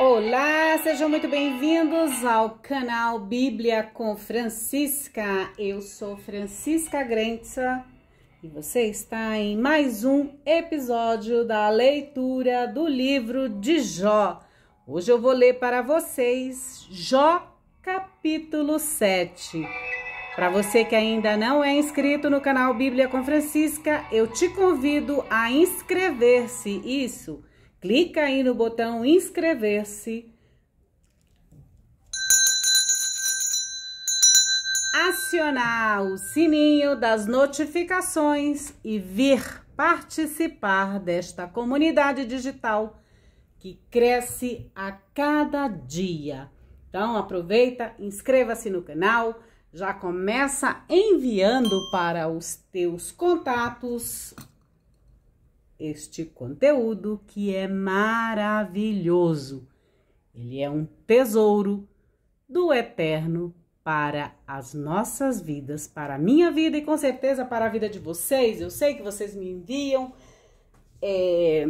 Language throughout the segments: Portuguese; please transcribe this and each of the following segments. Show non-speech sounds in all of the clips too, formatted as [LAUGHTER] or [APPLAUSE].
Olá, sejam muito bem-vindos ao canal Bíblia com Francisca. Eu sou Francisca Grenza e você está em mais um episódio da leitura do livro de Jó. Hoje eu vou ler para vocês Jó capítulo 7. Para você que ainda não é inscrito no canal Bíblia com Francisca, eu te convido a inscrever-se. Isso Clica aí no botão inscrever-se. Acionar o sininho das notificações e vir participar desta comunidade digital que cresce a cada dia. Então aproveita, inscreva-se no canal, já começa enviando para os teus contatos este conteúdo que é maravilhoso. Ele é um tesouro do eterno para as nossas vidas, para a minha vida e com certeza para a vida de vocês. Eu sei que vocês me enviam, é,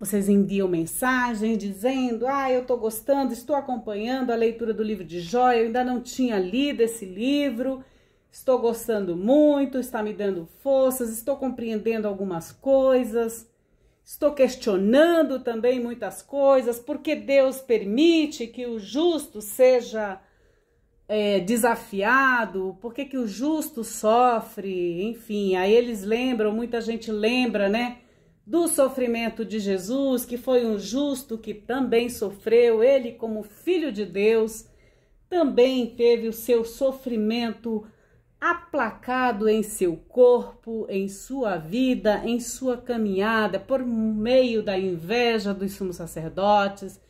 vocês enviam mensagens dizendo: Ah, eu estou gostando, estou acompanhando a leitura do livro de Jó, eu ainda não tinha lido esse livro. Estou gostando muito, está me dando forças, estou compreendendo algumas coisas, estou questionando também muitas coisas, porque Deus permite que o justo seja é, desafiado, porque que o justo sofre, enfim, aí eles lembram, muita gente lembra, né? do sofrimento de Jesus, que foi um justo que também sofreu, ele, como filho de Deus, também teve o seu sofrimento aplacado em seu corpo, em sua vida, em sua caminhada, por meio da inveja dos sumos sacerdotes,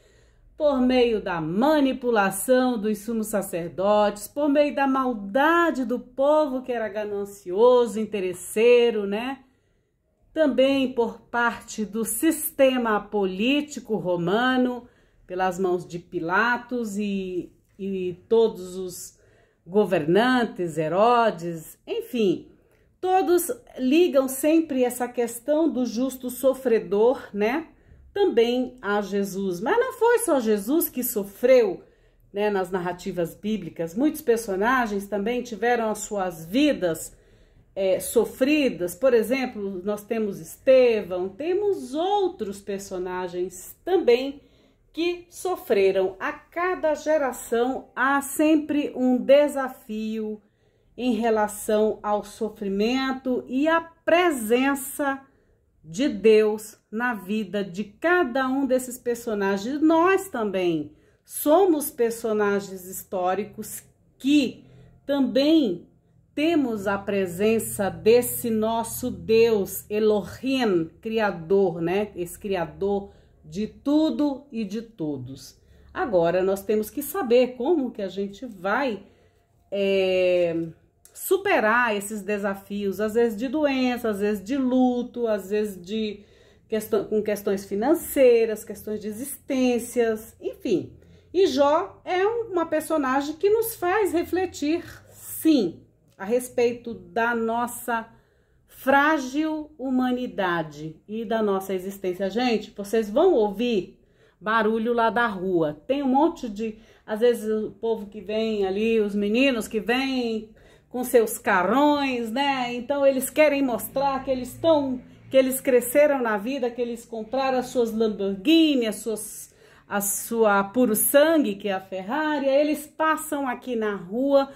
por meio da manipulação dos sumos sacerdotes, por meio da maldade do povo que era ganancioso, interesseiro, né? Também por parte do sistema político romano, pelas mãos de Pilatos e, e todos os governantes, Herodes, enfim, todos ligam sempre essa questão do justo sofredor, né? Também a Jesus. Mas não foi só Jesus que sofreu, né, nas narrativas bíblicas. Muitos personagens também tiveram as suas vidas é, sofridas. Por exemplo, nós temos Estevão, temos outros personagens também que sofreram. A cada geração há sempre um desafio em relação ao sofrimento e à presença de Deus na vida de cada um desses personagens. Nós também somos personagens históricos que também temos a presença desse nosso Deus Elohim, criador, né? Esse criador de tudo e de todos. Agora nós temos que saber como que a gente vai é, superar esses desafios, às vezes de doença, às vezes de luto, às vezes de com questões financeiras, questões de existências, enfim. E Jó é uma personagem que nos faz refletir, sim, a respeito da nossa frágil humanidade e da nossa existência. Gente, vocês vão ouvir barulho lá da rua. Tem um monte de, às vezes o povo que vem ali, os meninos que vêm com seus carões, né? Então eles querem mostrar que eles estão, que eles cresceram na vida, que eles compraram as suas Lamborghini, as suas a sua puro sangue, que é a Ferrari, eles passam aqui na rua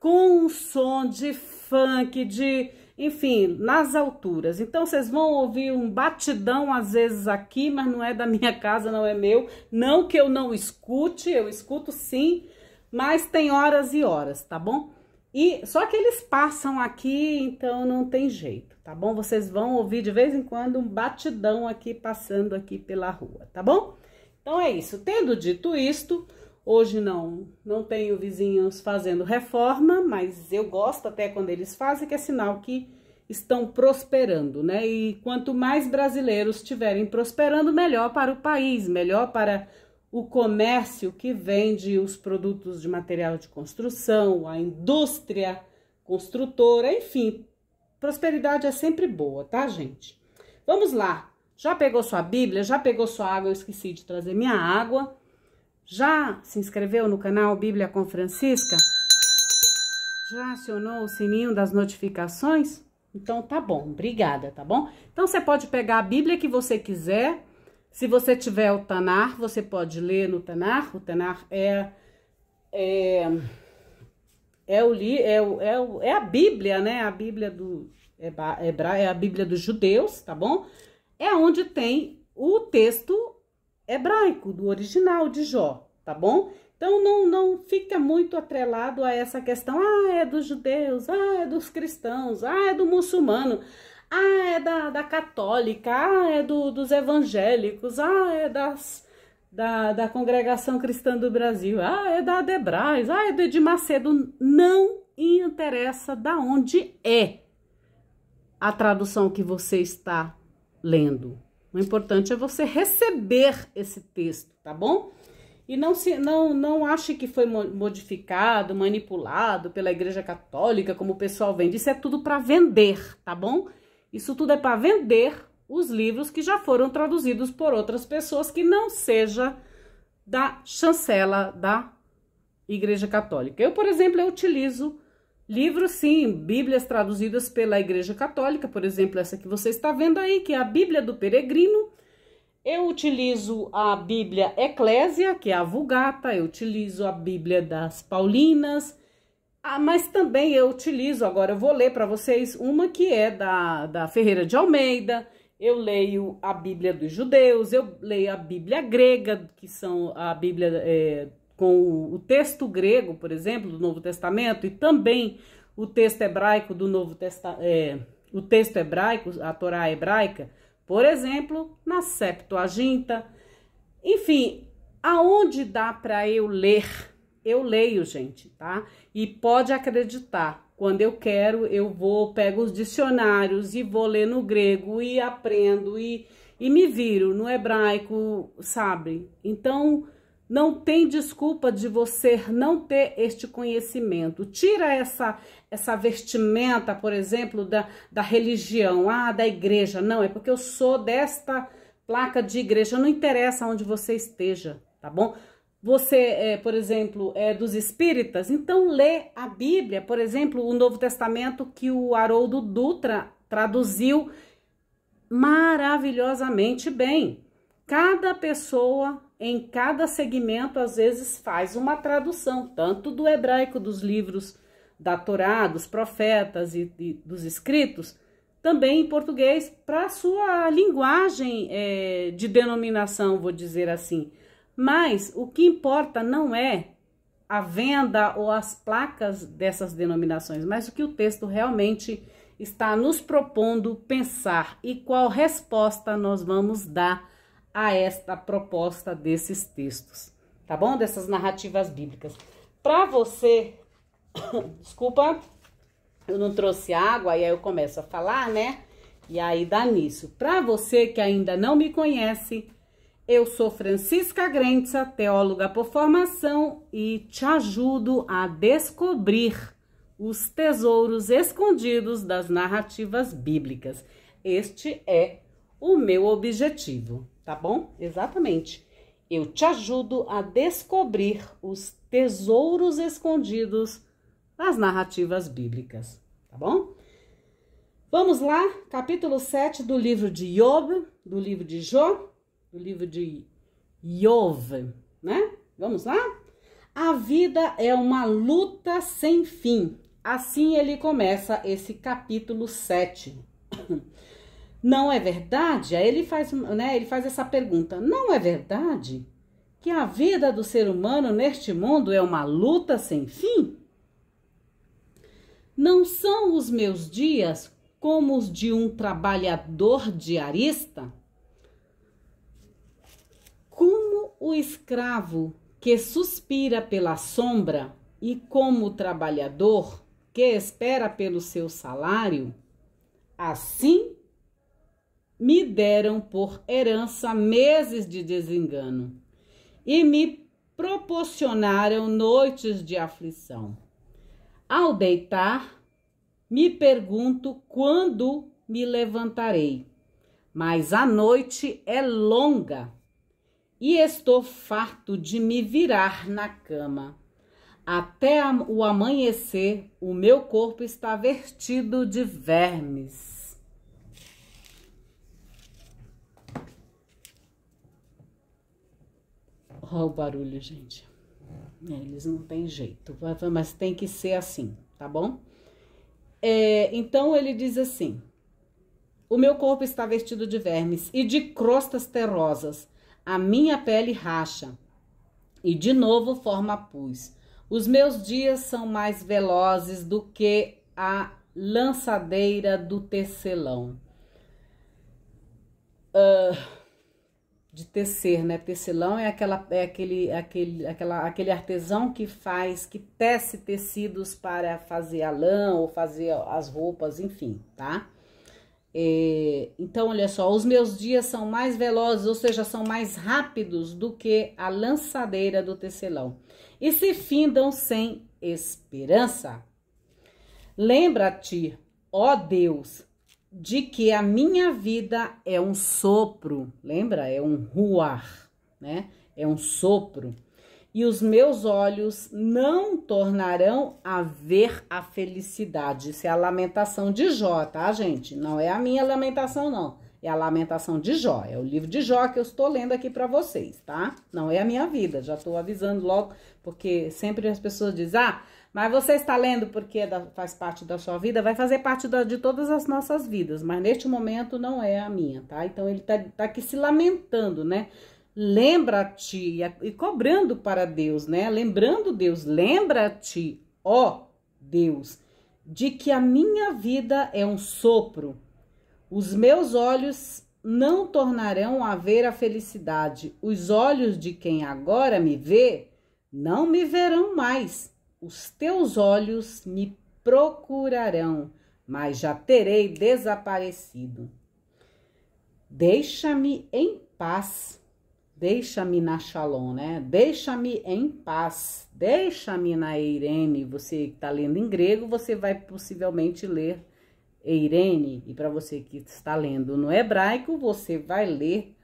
com um som de funk, de enfim, nas alturas. Então vocês vão ouvir um batidão às vezes aqui, mas não é da minha casa, não é meu. Não que eu não escute, eu escuto sim, mas tem horas e horas, tá bom? E só que eles passam aqui, então não tem jeito, tá bom? Vocês vão ouvir de vez em quando um batidão aqui passando aqui pela rua, tá bom? Então é isso. Tendo dito isto, Hoje não, não tenho vizinhos fazendo reforma, mas eu gosto até quando eles fazem, que é sinal que estão prosperando, né? E quanto mais brasileiros estiverem prosperando, melhor para o país, melhor para o comércio que vende os produtos de material de construção, a indústria construtora, enfim. Prosperidade é sempre boa, tá, gente? Vamos lá. Já pegou sua Bíblia? Já pegou sua água? Eu esqueci de trazer minha água. Já se inscreveu no canal Bíblia com Francisca? Já acionou o sininho das notificações? Então tá bom, obrigada, tá bom? Então você pode pegar a Bíblia que você quiser. Se você tiver o Tanar, você pode ler no Tanar. O Tanar é é é o, é, o, é, o, é a Bíblia, né? A Bíblia do Hebra, é a Bíblia dos judeus, tá bom? É onde tem o texto hebraico, do original de Jó, tá bom? Então não, não fica muito atrelado a essa questão, ah, é dos judeus, ah, é dos cristãos, ah, é do muçulmano, ah, é da, da católica, ah, é do, dos evangélicos, ah, é das, da, da congregação cristã do Brasil, ah, é da Debrais, ah, é do Edir Macedo. Não interessa da onde é a tradução que você está lendo. O importante é você receber esse texto, tá bom? E não se não não ache que foi modificado, manipulado pela Igreja Católica, como o pessoal vende. Isso é tudo para vender, tá bom? Isso tudo é para vender os livros que já foram traduzidos por outras pessoas que não seja da chancela da Igreja Católica. Eu, por exemplo, eu utilizo Livros, sim, Bíblias traduzidas pela Igreja Católica, por exemplo, essa que você está vendo aí, que é a Bíblia do Peregrino. Eu utilizo a Bíblia Eclésia, que é a Vulgata, eu utilizo a Bíblia das Paulinas, ah, mas também eu utilizo, agora eu vou ler para vocês, uma que é da, da Ferreira de Almeida, eu leio a Bíblia dos Judeus, eu leio a Bíblia grega, que são a Bíblia é, com o, o texto grego, por exemplo, do Novo Testamento, e também o texto hebraico do Novo Testamento, é, o texto hebraico, a Torá hebraica, por exemplo, na Septuaginta. Enfim, aonde dá para eu ler? Eu leio, gente, tá? E pode acreditar, quando eu quero, eu vou, pego os dicionários e vou ler no grego e aprendo e, e me viro no hebraico, sabe? Então, não tem desculpa de você não ter este conhecimento. Tira essa essa vestimenta, por exemplo, da, da religião, ah, da igreja. Não, é porque eu sou desta placa de igreja. Não interessa onde você esteja, tá bom? Você, é, por exemplo, é dos espíritas, então lê a Bíblia, por exemplo, o Novo Testamento que o Haroldo Dutra traduziu maravilhosamente bem. Cada pessoa em cada segmento, às vezes, faz uma tradução, tanto do hebraico dos livros da Torá, dos profetas e, e dos escritos, também em português, para a sua linguagem é, de denominação, vou dizer assim. Mas o que importa não é a venda ou as placas dessas denominações, mas o que o texto realmente está nos propondo pensar e qual resposta nós vamos dar a esta proposta desses textos, tá bom? Dessas narrativas bíblicas. Para você, [COUGHS] desculpa, eu não trouxe água e aí eu começo a falar, né? E aí dá nisso. Para você que ainda não me conhece, eu sou Francisca Grenza, teóloga por formação e te ajudo a descobrir os tesouros escondidos das narrativas bíblicas. Este é o meu objetivo tá bom? Exatamente. Eu te ajudo a descobrir os tesouros escondidos nas narrativas bíblicas, tá bom? Vamos lá, capítulo 7 do livro de Yob, do livro de Jó, do livro de Yov, né? Vamos lá? A vida é uma luta sem fim. Assim ele começa esse capítulo 7. Não é verdade? Aí ele faz, né, ele faz essa pergunta. Não é verdade que a vida do ser humano neste mundo é uma luta sem fim? Não são os meus dias como os de um trabalhador diarista? Como o escravo que suspira pela sombra e como o trabalhador que espera pelo seu salário, assim me deram por herança meses de desengano e me proporcionaram noites de aflição. Ao deitar, me pergunto quando me levantarei, mas a noite é longa e estou farto de me virar na cama. Até o amanhecer, o meu corpo está vertido de vermes. Olha o barulho, gente. É, eles não têm jeito, mas tem que ser assim, tá bom? É, então ele diz assim: O meu corpo está vestido de vermes e de crostas terrosas, a minha pele racha e de novo forma pus. Os meus dias são mais velozes do que a lançadeira do tecelão. Uh, de tecer, né? Tecelão é aquela é aquele aquele aquela aquele artesão que faz que tece tecidos para fazer a lã ou fazer as roupas, enfim, tá? É, então, olha só, os meus dias são mais velozes, ou seja, são mais rápidos do que a lançadeira do tecelão, e se findam sem esperança. Lembra-te, ó Deus, de que a minha vida é um sopro, lembra? É um ruar, né? É um sopro. E os meus olhos não tornarão a ver a felicidade. Isso é a lamentação de Jó, tá, gente? Não é a minha lamentação, não. É a Lamentação de Jó, é o livro de Jó que eu estou lendo aqui para vocês, tá? Não é a minha vida, já estou avisando logo, porque sempre as pessoas dizem, ah, mas você está lendo porque faz parte da sua vida, vai fazer parte da, de todas as nossas vidas, mas neste momento não é a minha, tá? Então ele está tá aqui se lamentando, né? Lembra-te e cobrando para Deus, né? Lembrando Deus, lembra-te, ó Deus, de que a minha vida é um sopro os meus olhos não tornarão a ver a felicidade. Os olhos de quem agora me vê não me verão mais. Os teus olhos me procurarão, mas já terei desaparecido. Deixa-me em paz. Deixa-me na Shalom, né? Deixa-me em paz. Deixa-me na Irene. Você que está lendo em grego, você vai possivelmente ler Eirene, e para você que está lendo no hebraico, você vai ler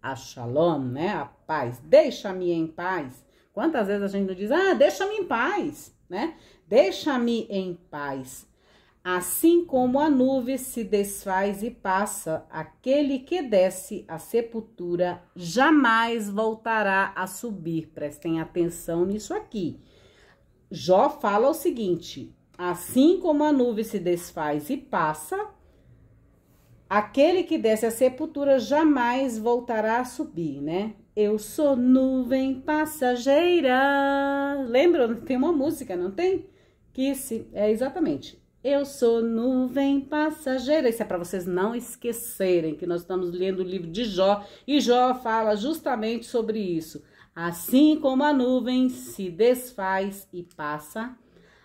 a shalom, né? A paz. Deixa-me em paz. Quantas vezes a gente não diz, ah, deixa-me em paz, né? Deixa-me em paz. Assim como a nuvem se desfaz e passa, aquele que desce à sepultura jamais voltará a subir. Prestem atenção nisso aqui. Jó fala o seguinte: Assim como a nuvem se desfaz e passa, aquele que desce à sepultura jamais voltará a subir, né? Eu sou nuvem passageira. Lembram? Tem uma música, não tem? Que se é exatamente. Eu sou nuvem passageira. Isso é para vocês não esquecerem que nós estamos lendo o livro de Jó e Jó fala justamente sobre isso. Assim como a nuvem se desfaz e passa,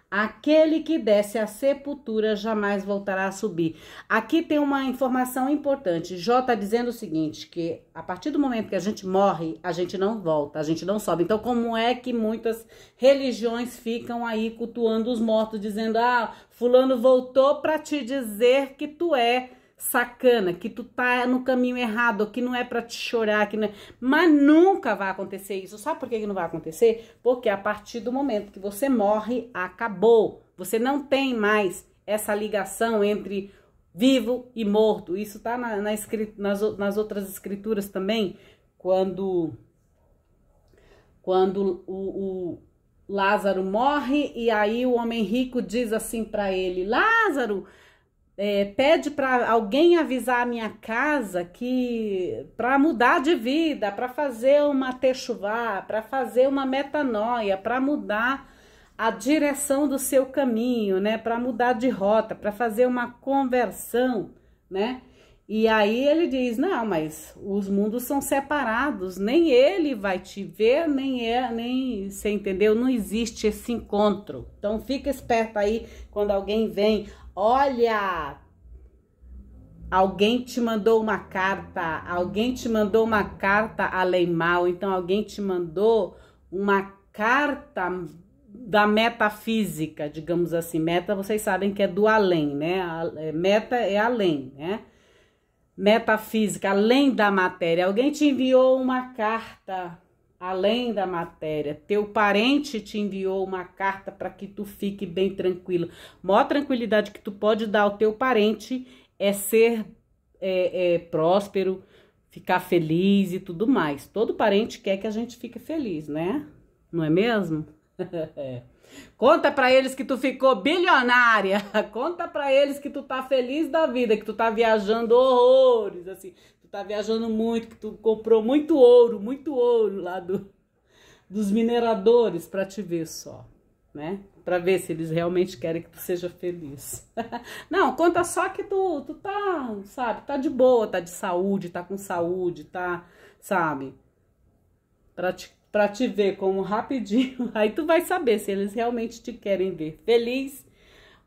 Aquele que desce à sepultura jamais voltará a subir. Aqui tem uma informação importante. Jó está dizendo o seguinte: que a partir do momento que a gente morre, a gente não volta, a gente não sobe. Então, como é que muitas religiões ficam aí cultuando os mortos, dizendo: ah, fulano voltou para te dizer que tu é sacana, que tu tá no caminho errado, que não é para te chorar, que não é... mas nunca vai acontecer isso. Sabe por que, que não vai acontecer? Porque a partir do momento que você morre, acabou. Você não tem mais essa ligação entre vivo e morto. Isso tá na, na nas, nas outras escrituras também, quando quando o, o Lázaro morre e aí o homem rico diz assim para ele: Lázaro, é, pede para alguém avisar a minha casa que para mudar de vida, para fazer uma techuvá, para fazer uma metanoia, para mudar a direção do seu caminho, né? Para mudar de rota, para fazer uma conversão, né? E aí ele diz: "Não, mas os mundos são separados, nem ele vai te ver, nem é, nem você entendeu? Não existe esse encontro. Então fica esperto aí quando alguém vem Olha, alguém te mandou uma carta, alguém te mandou uma carta mal. então alguém te mandou uma carta da metafísica, digamos assim. Meta, vocês sabem que é do além, né? É, meta é além, né? Metafísica, além da matéria. Alguém te enviou uma carta além da matéria. Teu parente te enviou uma carta para que tu fique bem tranquilo. Maior tranquilidade que tu pode dar ao teu parente é ser é, é, próspero, ficar feliz e tudo mais. Todo parente quer que a gente fique feliz, né? Não é mesmo? [LAUGHS] É. Conta para eles que tu ficou bilionária. [LAUGHS] Conta para eles que tu tá feliz da vida, que tu tá viajando horrores, assim tu tá viajando muito, que tu comprou muito ouro, muito ouro lá do, dos mineradores para te ver só, né? Para ver se eles realmente querem que tu seja feliz. [LAUGHS] Não, conta só que tu, tu tá, sabe, tá de boa, tá de saúde, tá com saúde, tá, sabe? Pra te, pra te ver como rapidinho. [LAUGHS] Aí tu vai saber se eles realmente te querem ver feliz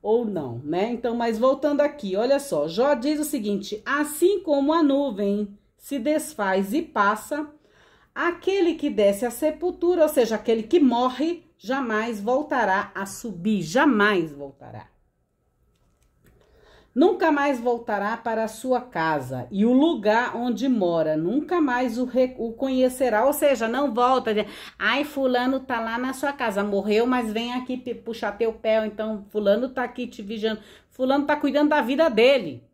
ou não, né? Então, mas voltando aqui, olha só, Jó diz o seguinte: assim como a nuvem se desfaz e passa, aquele que desce à sepultura, ou seja, aquele que morre, jamais voltará a subir, jamais voltará. Nunca mais voltará para a sua casa e o lugar onde mora, nunca mais o, o conhecerá. Ou seja, não volta. Ai, fulano tá lá na sua casa, morreu, mas vem aqui puxar teu pé. Então, fulano tá aqui te vigiando. Fulano tá cuidando da vida dele.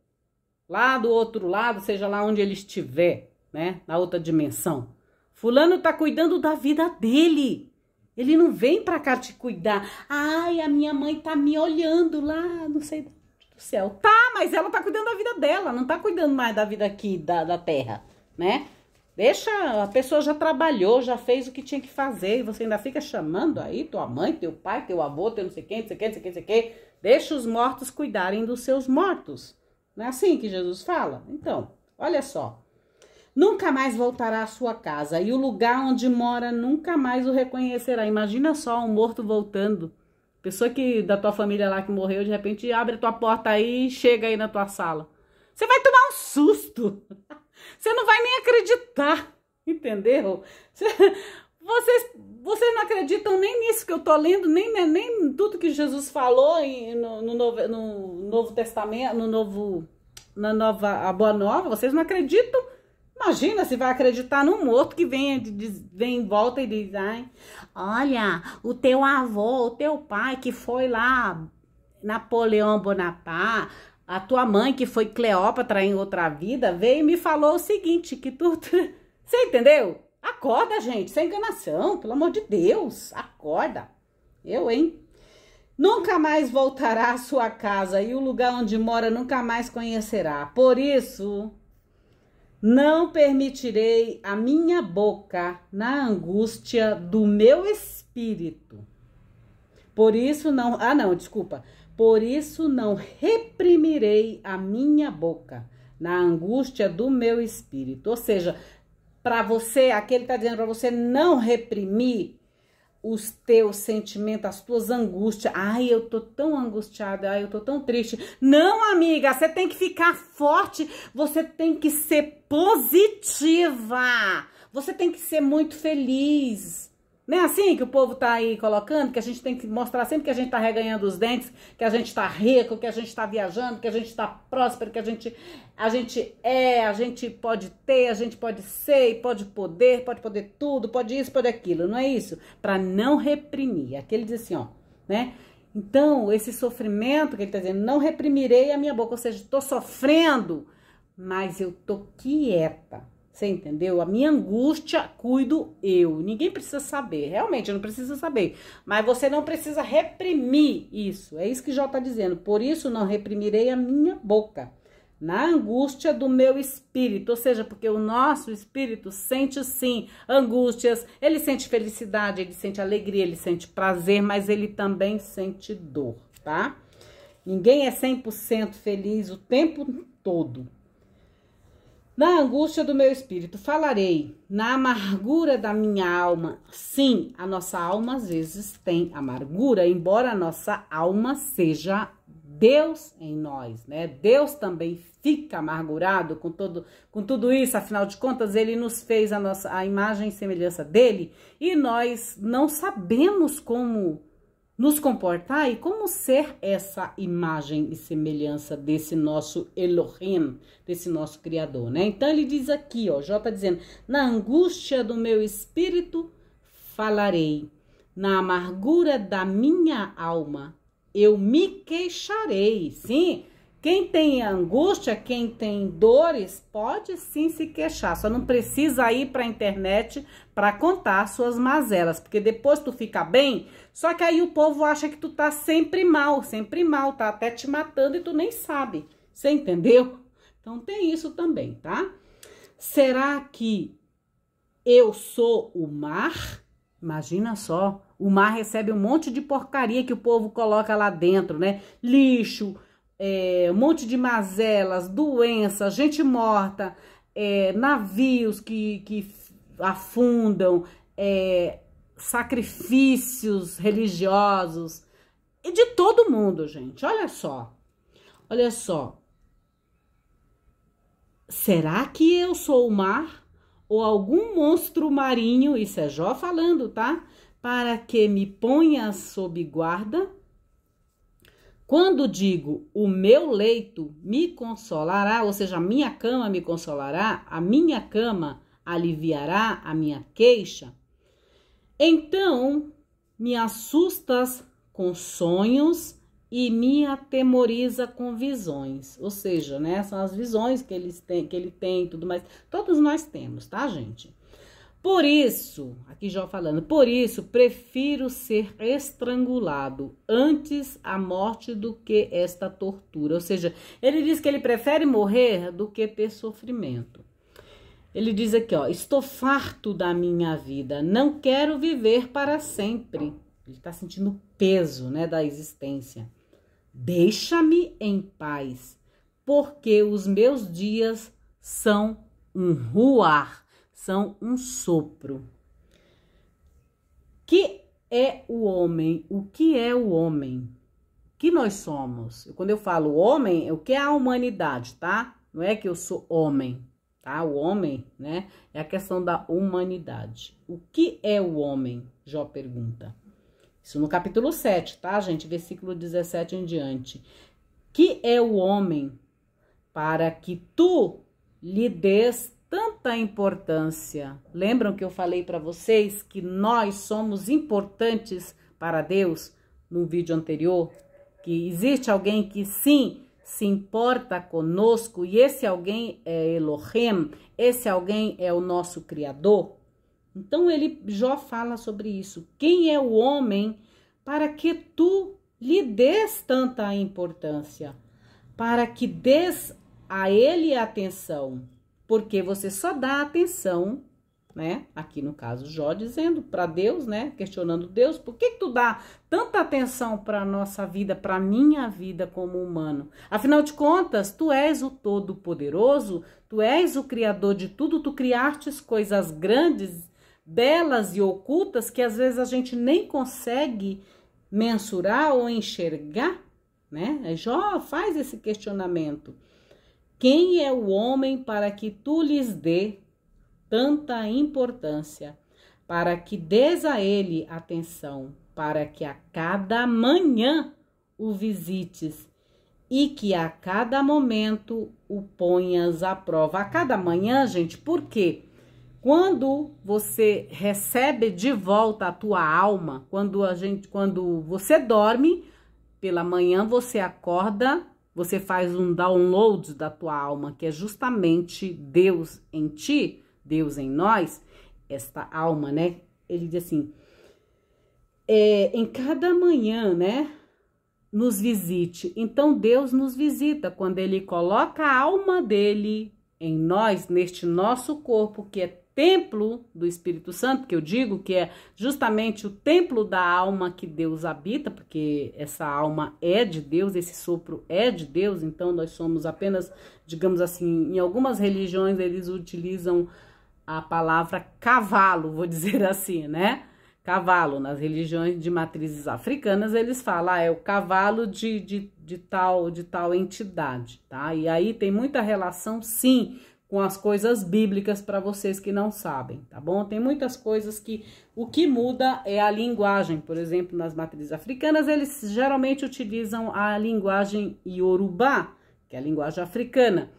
Lá do outro lado, seja lá onde ele estiver, né? Na outra dimensão. Fulano tá cuidando da vida dele. Ele não vem pra cá te cuidar. Ai, a minha mãe tá me olhando lá, não sei do céu. Tá, mas ela tá cuidando da vida dela, não tá cuidando mais da vida aqui, da, da terra, né? Deixa, a pessoa já trabalhou, já fez o que tinha que fazer, e você ainda fica chamando aí tua mãe, teu pai, teu avô, teu não sei quem, não sei quem, não sei quem, não sei quem. Deixa os mortos cuidarem dos seus mortos. Não é assim que Jesus fala? Então, olha só. Nunca mais voltará à sua casa, e o lugar onde mora nunca mais o reconhecerá. Imagina só um morto voltando Pessoa que da tua família lá que morreu, de repente abre a tua porta aí e chega aí na tua sala. Você vai tomar um susto. [LAUGHS] Você não vai nem acreditar, entendeu? Você, vocês, vocês não acreditam nem nisso que eu tô lendo, nem, né, nem tudo que Jesus falou em, no, no, novo, no Novo Testamento, no Novo, na nova, a Boa Nova. Vocês não acreditam Imagina se vai acreditar num morto que vem, vem em volta e diz: Ai, olha, o teu avô, o teu pai que foi lá, Napoleão Bonaparte, a tua mãe que foi Cleópatra em outra vida, veio e me falou o seguinte: que tu. [LAUGHS] Você entendeu? Acorda, gente, sem é enganação, pelo amor de Deus, acorda. Eu, hein? Nunca mais voltará à sua casa e o lugar onde mora nunca mais conhecerá. Por isso, não permitirei a minha boca na angústia do meu espírito. Por isso não. Ah, não, desculpa. Por isso não reprimirei a minha boca na angústia do meu espírito. Ou seja, para você, aquele está dizendo para você não reprimir os teus sentimentos, as tuas angústias. Ai, eu tô tão angustiada, ai, eu tô tão triste. Não, amiga, você tem que ficar forte, você tem que ser positiva. Você tem que ser muito feliz. Não é assim que o povo tá aí colocando, que a gente tem que mostrar sempre que a gente tá reganhando os dentes, que a gente tá rico, que a gente tá viajando, que a gente tá próspero, que a gente, a gente é, a gente pode ter, a gente pode ser, pode poder, pode poder tudo, pode isso, pode aquilo, não é isso? Para não reprimir. Aqui ele diz assim, ó, né? Então, esse sofrimento que ele tá dizendo, não reprimirei a minha boca, ou seja, tô sofrendo, mas eu tô quieta você entendeu? A minha angústia cuido eu. Ninguém precisa saber, realmente, não precisa saber. Mas você não precisa reprimir isso. É isso que Jó está dizendo. Por isso não reprimirei a minha boca. Na angústia do meu espírito, ou seja, porque o nosso espírito sente sim angústias, ele sente felicidade, ele sente alegria, ele sente prazer, mas ele também sente dor, tá? Ninguém é 100% feliz o tempo todo. Na angústia do meu espírito falarei, na amargura da minha alma. Sim, a nossa alma às vezes tem amargura, embora a nossa alma seja Deus em nós, né? Deus também fica amargurado com, todo, com tudo isso, afinal de contas, ele nos fez a nossa a imagem e semelhança dele e nós não sabemos como nos comportar e como ser essa imagem e semelhança desse nosso Elohim, desse nosso Criador, né? Então ele diz aqui, ó, Jó tá dizendo: na angústia do meu espírito falarei, na amargura da minha alma eu me queixarei. Sim, quem tem angústia, quem tem dores, pode sim se queixar, só não precisa ir para a internet para contar suas mazelas, porque depois tu fica bem, só que aí o povo acha que tu tá sempre mal, sempre mal, tá até te matando e tu nem sabe. Você entendeu? Então tem isso também, tá? Será que eu sou o mar? Imagina só, o mar recebe um monte de porcaria que o povo coloca lá dentro, né? Lixo, é, um monte de mazelas, doenças, gente morta, é, navios que, que afundam, é, sacrifícios religiosos, e de todo mundo, gente. Olha só, olha só. Será que eu sou o mar? Ou algum monstro marinho, isso é Jó falando, tá? Para que me ponhas sob guarda quando digo o meu leito me consolará, ou seja, a minha cama me consolará, a minha cama aliviará a minha queixa, então me assustas com sonhos e me atemoriza com visões. Ou seja, né, são as visões que, eles têm, que ele tem e tudo mais. Todos nós temos, tá, gente? Por isso, aqui Jó falando, por isso prefiro ser estrangulado antes a morte do que esta tortura. Ou seja, ele diz que ele prefere morrer do que ter sofrimento. Ele diz aqui, ó, estou farto da minha vida, não quero viver para sempre. Ele está sentindo peso, né, da existência. Deixa-me em paz, porque os meus dias são um ruar são um sopro. Que é o homem? O que é o homem? Que nós somos? Quando eu falo homem, é o que é a humanidade, tá? Não é que eu sou homem, tá? O homem, né? É a questão da humanidade. O que é o homem? Jó pergunta. Isso no capítulo 7, tá, gente? Versículo 17 em diante. Que é o homem para que tu lhe des tanta importância. Lembram que eu falei para vocês que nós somos importantes para Deus no vídeo anterior? Que existe alguém que sim se importa conosco e esse alguém é Elohim, esse alguém é o nosso Criador. Então ele já fala sobre isso. Quem é o homem para que tu lhe des tanta importância? Para que des a ele atenção? porque você só dá atenção, né? Aqui no caso, Jó dizendo para Deus, né? Questionando Deus, por que, que tu dá tanta atenção para nossa vida, para minha vida como humano? Afinal de contas, tu és o Todo-Poderoso, tu és o Criador de tudo, tu criastes coisas grandes, belas e ocultas que às vezes a gente nem consegue mensurar ou enxergar, né? Jó faz esse questionamento. Quem é o homem para que tu lhes dê tanta importância, para que des a ele atenção, para que a cada manhã o visites e que a cada momento o ponhas à prova? A cada manhã, gente, por quê? Quando você recebe de volta a tua alma, quando a gente, quando você dorme, pela manhã você acorda você faz um download da tua alma, que é justamente Deus em ti, Deus em nós, esta alma, né? Ele diz assim: é, em cada manhã, né? Nos visite. Então Deus nos visita quando Ele coloca a alma dele em nós, neste nosso corpo que é templo do Espírito Santo, que eu digo que é justamente o templo da alma que Deus habita, porque essa alma é de Deus, esse sopro é de Deus, então nós somos apenas, digamos assim, em algumas religiões eles utilizam a palavra cavalo, vou dizer assim, né? Cavalo, nas religiões de matrizes africanas, eles falam, ah, é o cavalo de, de, de, tal, de tal entidade, tá? E aí tem muita relação, sim, com as coisas bíblicas para vocês que não sabem, tá bom? Tem muitas coisas que o que muda é a linguagem. Por exemplo, nas matrizes africanas, eles geralmente utilizam a linguagem iorubá, que é a linguagem africana,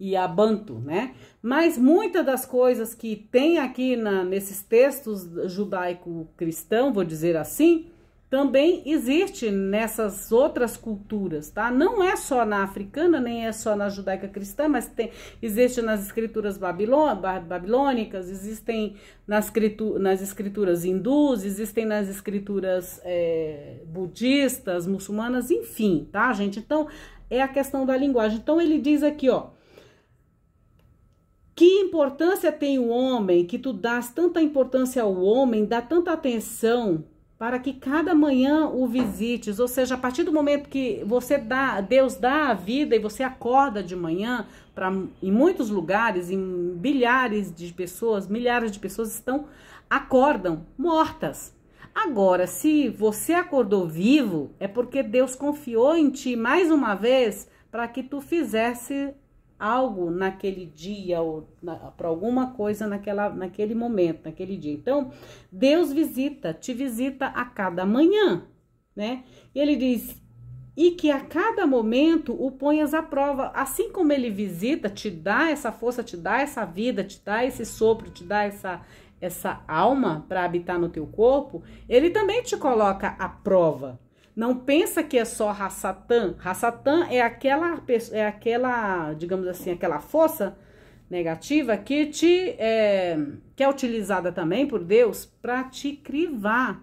e a banto, né? Mas muitas das coisas que tem aqui na, nesses textos judaico-cristão, vou dizer assim, também existe nessas outras culturas, tá? Não é só na africana, nem é só na judaica cristã, mas tem, existe nas escrituras babilônicas, existem nas, escritu, nas escrituras hindus, existem nas escrituras é, budistas, muçulmanas, enfim, tá, gente? Então, é a questão da linguagem. Então, ele diz aqui, ó. Que importância tem o homem, que tu dás tanta importância ao homem, dá tanta atenção para que cada manhã o visites, ou seja, a partir do momento que você dá, Deus dá a vida e você acorda de manhã, para em muitos lugares, em bilhares de pessoas, milhares de pessoas estão acordam mortas. Agora, se você acordou vivo, é porque Deus confiou em ti mais uma vez para que tu fizesse algo naquele dia ou na, para alguma coisa naquela, naquele momento, naquele dia. Então, Deus visita, te visita a cada manhã, né? E ele diz: e que a cada momento o ponhas à prova, assim como ele visita, te dá essa força, te dá essa vida, te dá esse sopro, te dá essa essa alma para habitar no teu corpo, ele também te coloca à prova. Não pensa que é só Rassatã. Rassatã é aquela, é aquela, digamos assim, aquela força negativa que te é, que é utilizada também por Deus para te crivar,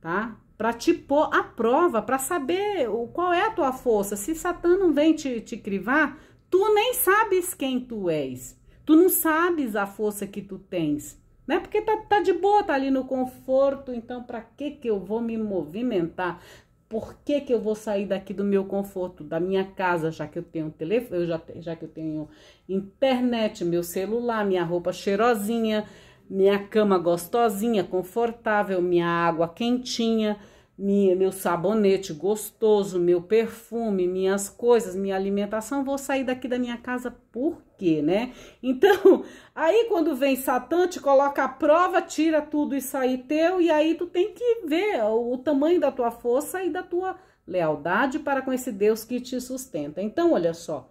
tá? Para te pôr à prova, para saber o, qual é a tua força. Se Satã não vem te, te crivar, tu nem sabes quem tu és. Tu não sabes a força que tu tens né? Porque tá, tá de boa, tá ali no conforto, então para que que eu vou me movimentar? Por que, que eu vou sair daqui do meu conforto, da minha casa, já que eu tenho telefone, já, já que eu tenho internet, meu celular, minha roupa cheirosinha, minha cama gostosinha, confortável, minha água quentinha, minha, meu sabonete gostoso, meu perfume, minhas coisas, minha alimentação, vou sair daqui da minha casa por quê, né? Então, [LAUGHS] aí quando vem Satã, te coloca a prova, tira tudo isso aí teu, e aí tu tem que ver o, tamanho da tua força e da tua lealdade para com esse Deus que te sustenta. Então, olha só.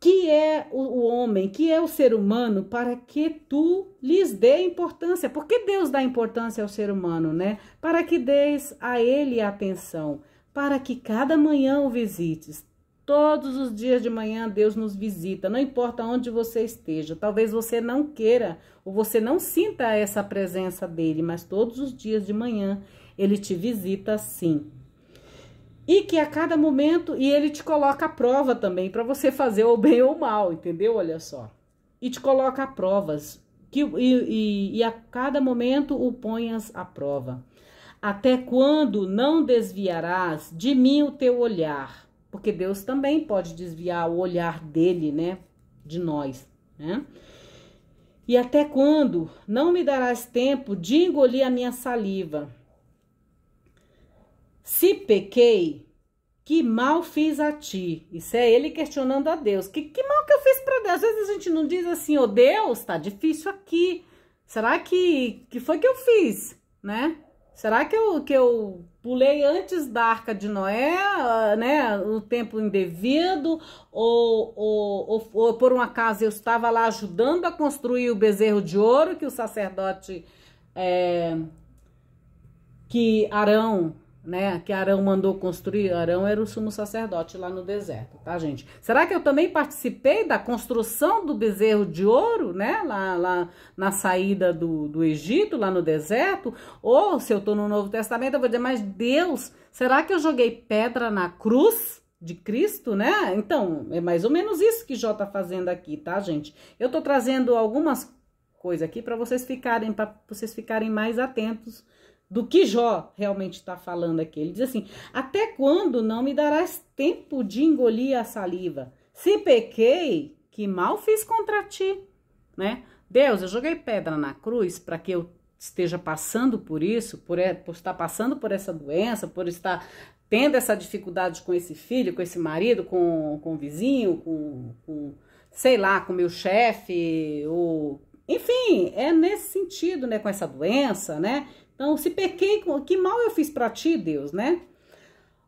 Que é o, homem, que é o ser humano, para que tu lhes dê importância. Porque Deus dá importância ao ser humano, né? Para que des a ele atenção para que cada manhã o visites, Todos os dias de manhã Deus nos visita, não importa onde você esteja. Talvez você não queira ou você não sinta essa presença dele, mas todos os dias de manhã ele te visita sim. E que a cada momento e ele te coloca a prova também para você fazer o bem ou o mal, entendeu? Olha só. E te coloca a provas que e, e, e a cada momento o ponhas à prova. Até quando não desviarás de mim o teu olhar? Porque Deus também pode desviar o olhar dele, né? De nós, né? E até quando não me darás tempo de engolir a minha saliva? Se pequei, que mal fiz a ti? Isso é ele questionando a Deus. Que, que mal que eu fiz para Deus? Às vezes a gente não diz assim, ô oh, Deus, tá difícil aqui. Será que, que foi que eu fiz, né? Será que eu, que eu pulei antes da Arca de Noé, ah, né, o tempo indevido, ou, ou, ou, ou por um acaso eu estava lá ajudando a construir o bezerro de ouro que o sacerdote é, que Arão né? Que Arão mandou construir. Arão era o sumo sacerdote lá no deserto, tá, gente? Será que eu também participei da construção do bezerro de ouro, né? Lá, lá na saída do, do Egito, lá no deserto? Ou se eu tô no Novo Testamento, eu vou dizer, mas Deus, será que eu joguei pedra na cruz? de Cristo, né? Então, é mais ou menos isso que Jó tá fazendo aqui, tá, gente? Eu tô trazendo algumas coisas aqui para vocês ficarem para vocês ficarem mais atentos do que Jó realmente está falando aqui. Ele diz assim: Até quando não me darás tempo de engolir a saliva? Se pequei, que mal fiz contra ti, né? Deus, eu joguei pedra na cruz para que eu esteja passando por isso, por, por estar passando por essa doença, por estar tendo essa dificuldade com esse filho, com esse marido, com, com o vizinho, com, com sei lá, com meu chefe, ou enfim, é nesse sentido, né, com essa doença, né? Então, se pequei, que mal eu fiz para ti, Deus, né?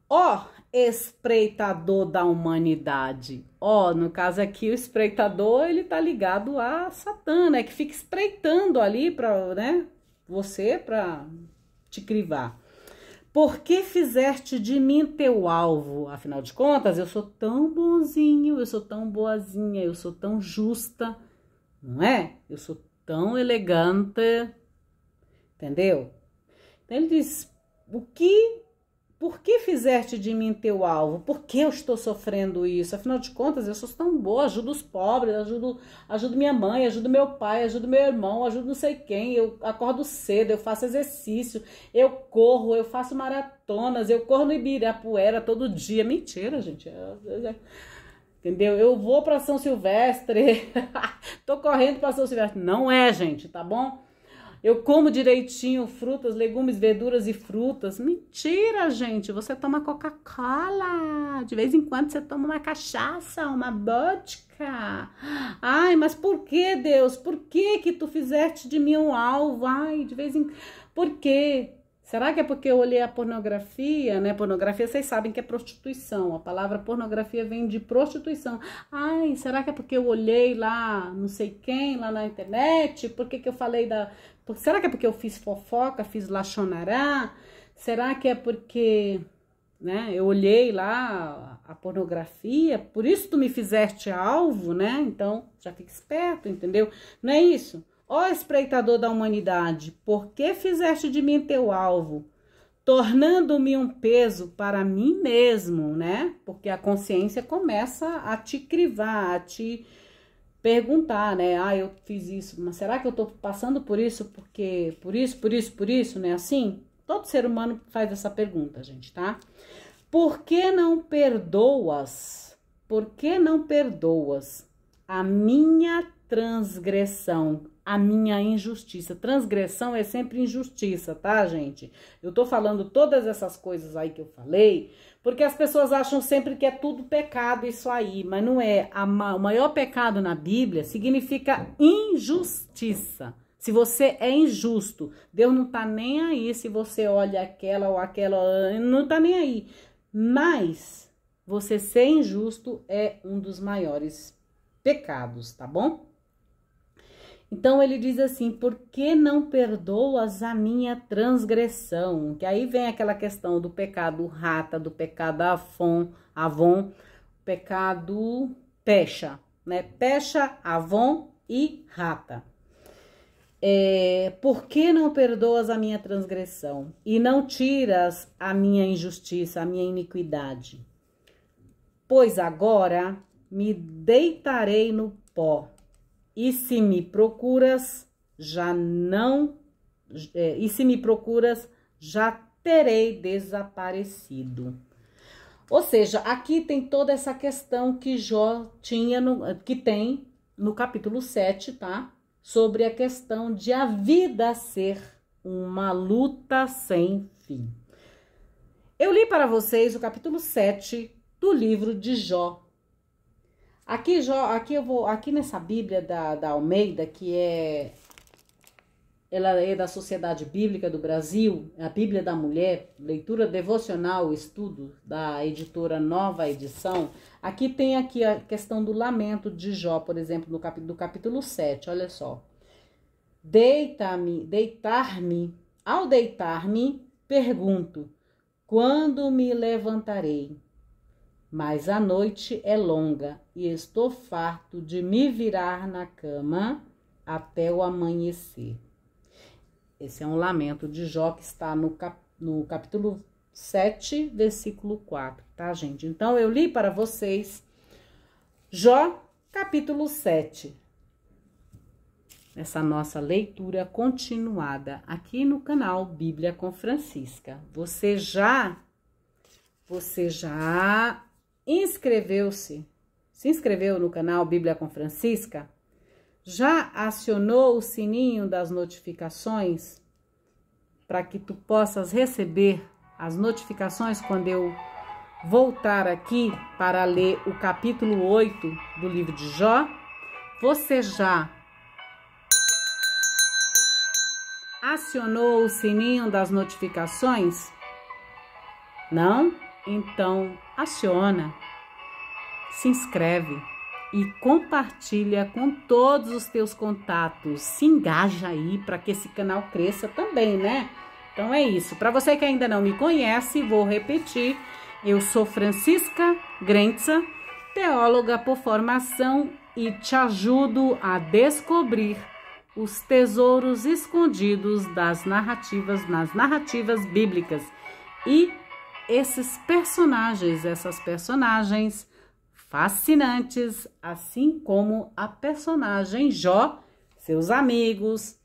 Ó, espreitador da humanidade. Ó, no caso aqui, o espreitador, ele tá ligado a Satã, né? Que fica espreitando ali para, né? Você, para te crivar. Por que fizeste de mim teu alvo? Afinal de contas, eu sou tão bonzinho, eu sou tão boazinha, eu sou tão justa, não é? Eu sou tão elegante, entendeu? Então, ele diz: O que por que fizeste de mim teu alvo? Por que eu estou sofrendo isso? Afinal de contas, eu sou tão boa, ajudo os pobres, ajudo, ajudo minha mãe, ajudo meu pai, ajudo meu irmão, ajudo não sei quem. Eu acordo cedo, eu faço exercício, eu corro, eu faço maratonas, eu corro no Ibirapuera todo dia. Mentira, gente. Eu, eu, eu, entendeu? Eu vou para São Silvestre, [LAUGHS] tô correndo para São Silvestre. Não é, gente, tá bom? eu como direitinho frutas, legumes, verduras e frutas. Mentira, gente. Você toma Coca-Cola. De vez em quando você toma uma cachaça, uma vodka. Ai, mas por que, Deus? Por que que tu fizeste de mim um alvo? Ai, de vez em... Por quê? Será que é porque eu olhei a pornografia, né? Pornografia, vocês sabem que é prostituição. A palavra pornografia vem de prostituição. Ai, será que é porque eu olhei lá, não sei quem, lá na internet? Por que, que eu falei da. Por... Será que é porque eu fiz fofoca, fiz lachonará? Será que é porque, né? Eu olhei lá a pornografia, por isso tu me fizeste alvo, né? Então, já fica esperto, entendeu? Não é isso? Ó espreitador da humanidade, por que fizeste de mim teu alvo, tornando-me um peso para mim mesmo, né? Porque a consciência começa a te crivar, a te perguntar, né? Ah, eu fiz isso, mas será que eu tô passando por isso porque por isso, por isso, por isso, né? Assim, todo ser humano faz essa pergunta, gente, tá? Por que não perdoas? Por que não perdoas a minha transgressão? a minha injustiça. Transgressão é sempre injustiça, tá, gente? Eu tô falando todas essas coisas aí que eu falei, porque as pessoas acham sempre que é tudo pecado isso aí, mas não é. o maior pecado na Bíblia significa injustiça. Se você é injusto, Deus não tá nem aí se você olha aquela ou aquela, não tá nem aí. Mas você ser injusto é um dos maiores pecados, tá bom? Então ele diz assim: por que não perdoas a minha transgressão? Que aí vem aquela questão do pecado rata, do pecado avon, avon, pecado pecha, né? Pecha, avon e rata. É, por que não perdoas a minha transgressão e não tiras a minha injustiça, a minha iniquidade? Pois agora me deitarei no pó e se me procuras, já não. É, e se me procuras, já terei desaparecido. Ou seja, aqui tem toda essa questão que Jó tinha, no, que tem no capítulo 7, tá? Sobre a questão de a vida ser uma luta sem fim. Eu li para vocês o capítulo 7 do livro de Jó, Aqui, Jó, aqui eu vou, aqui nessa Bíblia da, da Almeida, que é ela é da Sociedade Bíblica do Brasil, é a Bíblia da Mulher, leitura devocional, estudo da editora Nova Edição. Aqui tem aqui a questão do lamento de Jó, por exemplo, no cap do capítulo 7, olha só. Deita-me, deitar-me, ao deitar-me, pergunto, quando me levantarei? mas a noite é longa e estou farto de me virar na cama até o amanhecer. Esse é um lamento de Jó que está no, cap, no capítulo 7, versículo 4, tá, gente? Então eu li para vocês Jó, capítulo 7. Essa nossa leitura continuada aqui no canal Bíblia com Francisca. Você já você já inscreveu-se, se inscreveu no canal Bíblia com Francisca, já acionou o sininho das notificações para que tu possas receber as notificações quando eu voltar aqui para ler o capítulo 8 do livro de Jó, você já acionou o sininho das notificações? Não? Então aciona, se inscreve e compartilha com todos os teus contatos. Se engaja aí para que esse canal cresça também, né? Então é isso. Para você que ainda não me conhece, vou repetir. Eu sou Francisca Grenza, teóloga por formação e te ajudo a descobrir os tesouros escondidos das narrativas nas narrativas bíblicas e esses personagens, essas personagens fascinantes, assim como a personagem Jó, seus amigos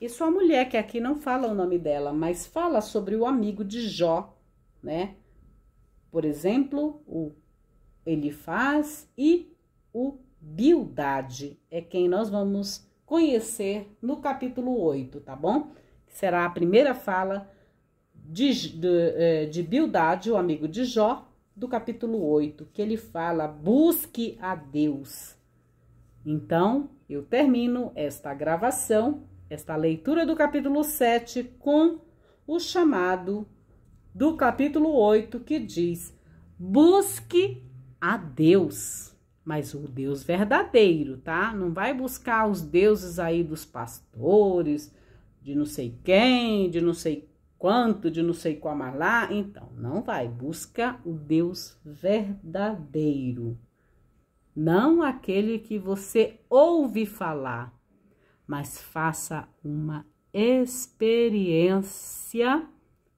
e sua mulher, que aqui não fala o nome dela, mas fala sobre o amigo de Jó, né? Por exemplo, o Elifaz e o Bildade é quem nós vamos conhecer no capítulo 8, tá bom? Será a primeira fala de, de, é, de o amigo de Jó, do capítulo 8, que ele fala: busque a Deus. Então, eu termino esta gravação, esta leitura do capítulo 7, com o chamado do capítulo 8, que diz: busque a Deus, mas o Deus verdadeiro, tá? Não vai buscar os deuses aí dos pastores, de não sei quem, de não sei quanto, de não sei qual lá. Então, não vai. Busca o Deus verdadeiro. Não aquele que você ouve falar, mas faça uma experiência,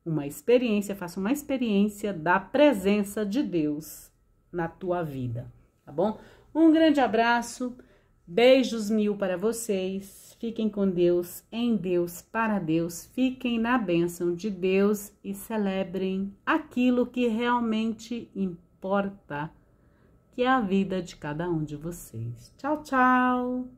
uma experiência, faça uma experiência da presença de Deus na tua vida, tá bom? Um grande abraço. Beijos mil para vocês. Fiquem com Deus, em Deus, para Deus. Fiquem na bênção de Deus e celebrem aquilo que realmente importa, que é a vida de cada um de vocês. Tchau, tchau!